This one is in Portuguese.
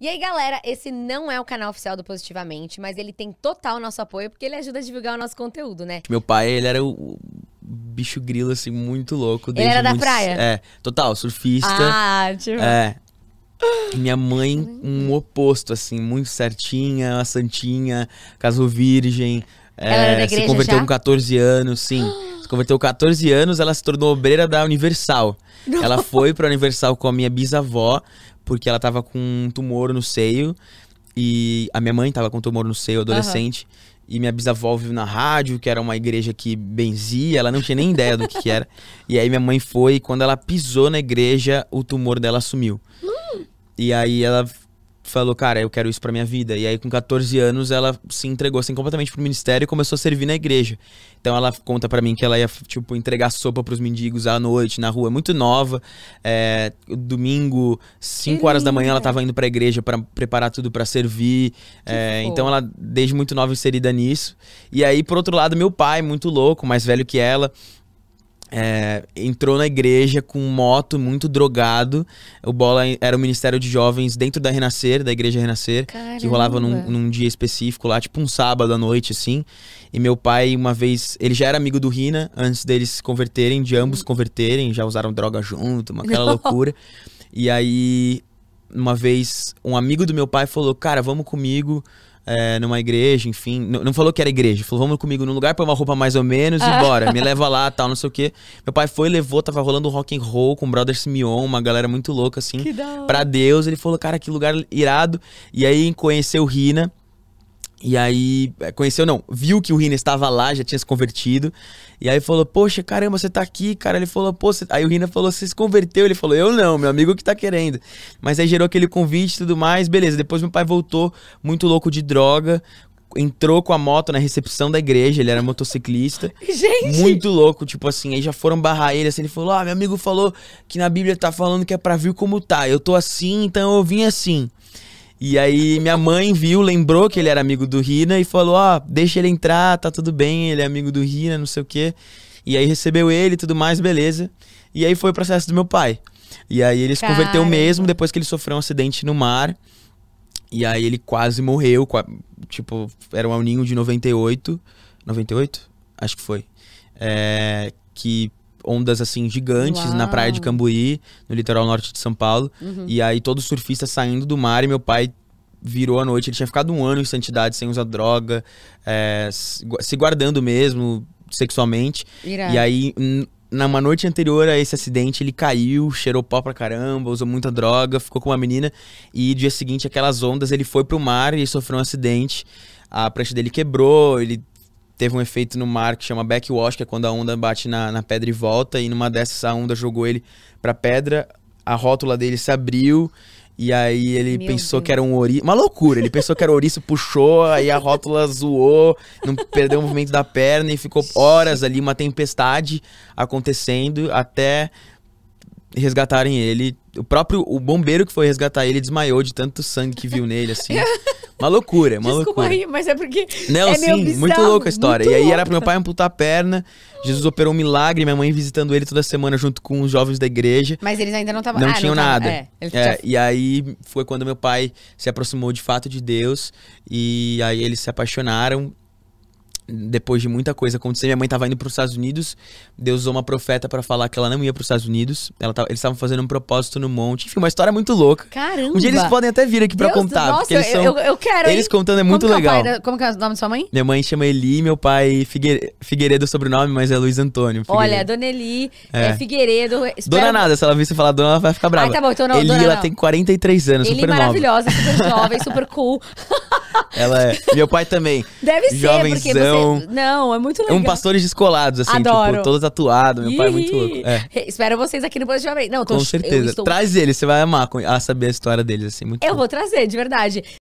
E aí, galera, esse não é o canal oficial do Positivamente, mas ele tem total nosso apoio, porque ele ajuda a divulgar o nosso conteúdo, né? Meu pai, ele era o bicho grilo, assim, muito louco. Ele era da praia? É, total, surfista. Ah, tipo... É. Minha mãe, um oposto, assim, muito certinha, uma santinha, casou virgem. É, igreja, se converteu já? com 14 anos, sim. se converteu com 14 anos, ela se tornou obreira da Universal. Não. Ela foi pra Universal com a minha bisavó porque ela tava com um tumor no seio. E a minha mãe tava com um tumor no seio, adolescente. Uhum. E minha bisavó viu na rádio, que era uma igreja que benzia, ela não tinha nem ideia do que, que era. E aí minha mãe foi, e quando ela pisou na igreja, o tumor dela sumiu. Hum. E aí ela falou, cara, eu quero isso pra minha vida. E aí, com 14 anos, ela se entregou assim completamente pro ministério e começou a servir na igreja. Então, ela conta para mim que ela ia, tipo, entregar sopa pros mendigos à noite, na rua, muito nova. É, domingo, 5 horas da manhã, ela tava indo pra igreja para preparar tudo para servir. É, então, ela, desde muito nova, inserida nisso. E aí, por outro lado, meu pai, muito louco, mais velho que ela, é, entrou na igreja com moto, muito drogado. O Bola era o Ministério de Jovens dentro da Renascer, da Igreja Renascer, Caramba. que rolava num, num, dia específico lá, tipo um sábado à noite, assim. E meu pai, uma vez, ele já era amigo do Rina, antes deles se converterem, de ambos hum. converterem, já usaram droga junto, uma, aquela loucura. E aí, uma vez, um amigo do meu pai falou: Cara, vamos comigo é, numa igreja, enfim. Não, não, falou que era igreja, falou, vamos comigo num lugar, põe uma roupa mais ou menos e ah. bora, me leva lá, tal, não sei o quê. Meu pai foi, levou, tava rolando um rock and roll com o Brother Simeon, uma galera muito louca, assim. Que Pra Deus, ele falou, cara, que lugar irado. E aí conheceu Rina. E aí, é, conheceu não, viu que o Rina estava lá, já tinha se convertido. E aí falou, poxa, caramba, você tá aqui, cara. Ele falou, pô, você... aí o Rina falou, você se converteu? Ele falou, eu não, meu amigo que tá querendo. Mas aí gerou aquele convite e tudo mais, beleza. Depois meu pai voltou muito louco de droga, entrou com a moto na recepção da igreja, ele era motociclista. Gente! Muito louco, tipo assim, aí já foram barrar ele, assim, ele falou, ah, meu amigo falou que na Bíblia tá falando que é pra vir como tá, eu tô assim, então eu vim assim. E aí minha mãe viu, lembrou que ele era amigo do Rina e falou: "Ó, oh, deixa ele entrar, tá tudo bem, ele é amigo do Rina, não sei o quê". E aí recebeu ele e tudo mais, beleza. E aí foi o processo do meu pai. E aí ele se converteu mesmo depois que ele sofreu um acidente no mar. E aí ele quase morreu, tipo, era um aninho de 98, 98? Acho que foi. É, que ondas assim gigantes Uau. na praia de Cambuí, no litoral norte de São Paulo. Uhum. E aí todos os surfistas saindo do mar e meu pai virou à noite. Ele tinha ficado um ano em santidade, sem usar droga, é, se guardando mesmo sexualmente. Irado. E aí numa noite anterior a esse acidente, ele caiu, cheirou pó pra caramba, usou muita droga, ficou com uma menina. E dia seguinte, aquelas ondas, ele foi pro mar e sofreu um acidente. A prancha dele quebrou, ele teve um efeito no mar que chama backwash, que é quando a onda bate na, na pedra e volta, e numa dessas a onda jogou ele pra pedra, a rótula dele se abriu, e aí ele Meu pensou Deus. que era um ouriço. Uma loucura, ele pensou que era ouriço, puxou, aí a rótula zoou, não perdeu o movimento da perna e ficou horas ali, uma tempestade acontecendo até resgatarem ele. O próprio o bombeiro que foi resgatar ele desmaiou de tanto sangue que viu nele, assim. Uma loucura, é uma Desculpa loucura. Desculpa mas é porque. Não, é sim, bizarro, muito louca a história. e aí louca. era pro meu pai amputar a perna. Jesus operou um milagre, minha mãe visitando ele toda semana junto com os jovens da igreja. Mas eles ainda não estavam. Não ah, tinham não tava, nada. É, é, E aí foi quando meu pai se aproximou de fato de Deus. E aí eles se apaixonaram depois de muita coisa acontecer, minha mãe tava indo para os Estados Unidos. Deus usou uma profeta para falar que ela não ia para os Estados Unidos. Ela tava, eles estavam fazendo um propósito no monte. Enfim, uma história muito louca. Caramba! Um dia eles podem até vir aqui para contar. Nossa, eles são, eu, eu quero. Eles hein? contando é muito como é legal. É pai, como é o nome da sua mãe? Minha mãe chama Eli, meu pai Figueiredo, Figueiredo é sobrenome, mas é Luiz Antônio. Figueiredo. Olha, Dona Eli, é. É Figueiredo. Espero... Dona nada, se ela vir você falar dona, ela vai ficar brava. Ai, tá bom, então não, Eli, dona ela não. tem 43 anos, Eli super maravilhosa, nova. super jovem, super cool. Ela é. Meu pai também. Deve jovenzão, ser, porque você... Não, é muito é legal. Um pastores descolados, assim, tipo, Adoro. tipo, todos atuados. Meu pai é muito louco. É. Espero vocês aqui no Boas Jovem. Não, tô Com certeza. Estou... Traz ele, você vai amar a saber a história deles, assim, muito Eu vou trazer, de verdade.